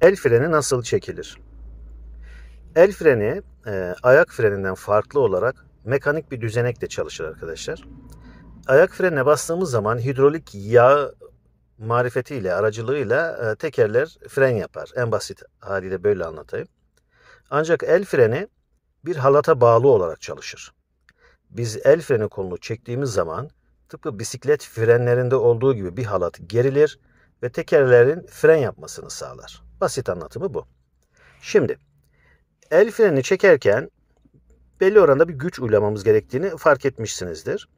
El freni nasıl çekilir? El freni e, ayak freninden farklı olarak mekanik bir düzenekle çalışır arkadaşlar. Ayak frenine bastığımız zaman hidrolik yağ marifetiyle, aracılığıyla e, tekerler fren yapar. En basit haliyle böyle anlatayım. Ancak el freni bir halata bağlı olarak çalışır. Biz el freni kolunu çektiğimiz zaman tıpkı bisiklet frenlerinde olduğu gibi bir halat gerilir ve tekerlerin fren yapmasını sağlar. Basit anlatımı bu. Şimdi el freni çekerken belli oranda bir güç uygulamamız gerektiğini fark etmişsinizdir.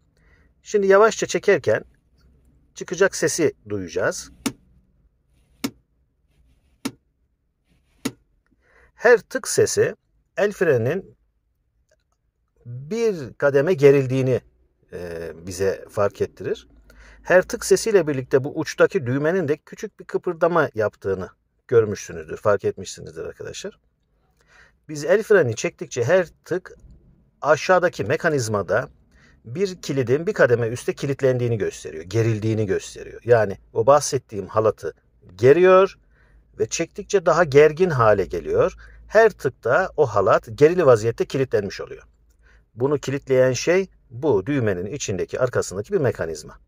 Şimdi yavaşça çekerken çıkacak sesi duyacağız. Her tık sesi el freninin bir kademe gerildiğini e, bize fark ettirir. Her tık sesiyle birlikte bu uçtaki düğmenin de küçük bir kıpırdama yaptığını görmüşsünüzdür, fark etmişsinizdir arkadaşlar. Biz el freni çektikçe her tık aşağıdaki mekanizmada bir kilidin bir kademe üstte kilitlendiğini gösteriyor, gerildiğini gösteriyor. Yani o bahsettiğim halatı geriyor ve çektikçe daha gergin hale geliyor. Her tıkta o halat gerili vaziyette kilitlenmiş oluyor. Bunu kilitleyen şey bu düğmenin içindeki arkasındaki bir mekanizma.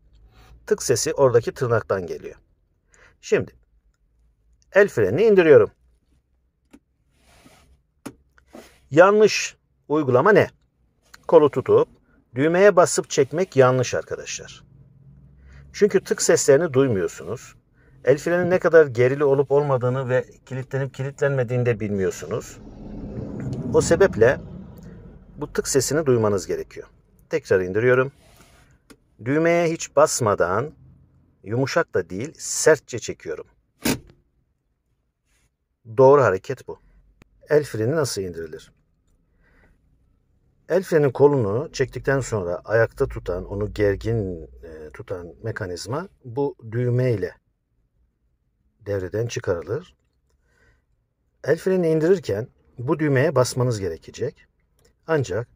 Tık sesi oradaki tırnaktan geliyor. Şimdi el frenini indiriyorum. Yanlış uygulama ne? Kolu tutup düğmeye basıp çekmek yanlış arkadaşlar. Çünkü tık seslerini duymuyorsunuz. El frenin ne kadar gerili olup olmadığını ve kilitlenip kilitlenmediğini de bilmiyorsunuz. O sebeple bu tık sesini duymanız gerekiyor. Tekrar indiriyorum. Düğmeye hiç basmadan yumuşak da değil sertçe çekiyorum. Doğru hareket bu. El freni nasıl indirilir? El frenin kolunu çektikten sonra ayakta tutan, onu gergin e, tutan mekanizma bu düğme ile devreden çıkarılır. El freni indirirken bu düğmeye basmanız gerekecek. Ancak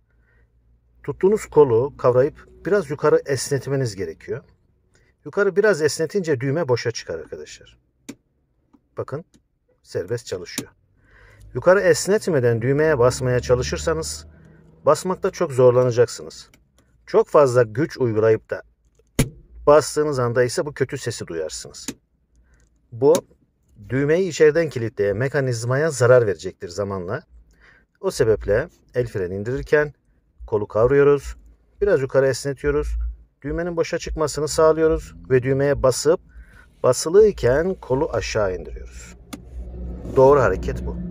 tuttuğunuz kolu kavrayıp biraz yukarı esnetmeniz gerekiyor. Yukarı biraz esnetince düğme boşa çıkar arkadaşlar. Bakın serbest çalışıyor. Yukarı esnetmeden düğmeye basmaya çalışırsanız basmakta çok zorlanacaksınız. Çok fazla güç uygulayıp da bastığınız anda ise bu kötü sesi duyarsınız. Bu düğmeyi içeriden kilitleye mekanizmaya zarar verecektir zamanla. O sebeple el freni indirirken Kolu kavruyoruz. Biraz yukarı esnetiyoruz. Düğmenin boşa çıkmasını sağlıyoruz ve düğmeye basıp basılıyken kolu aşağı indiriyoruz. Doğru hareket bu.